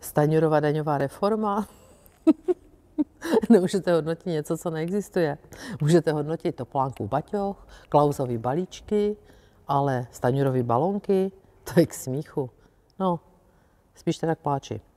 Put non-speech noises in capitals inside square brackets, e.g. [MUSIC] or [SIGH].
Staňurova daňová reforma. [LAUGHS] Nemůžete hodnotit něco, co neexistuje. Můžete hodnotit Toplánku baťoch, Klausovy balíčky, ale Staňurovy balonky, to je k smíchu. No, spíš teda k pláči.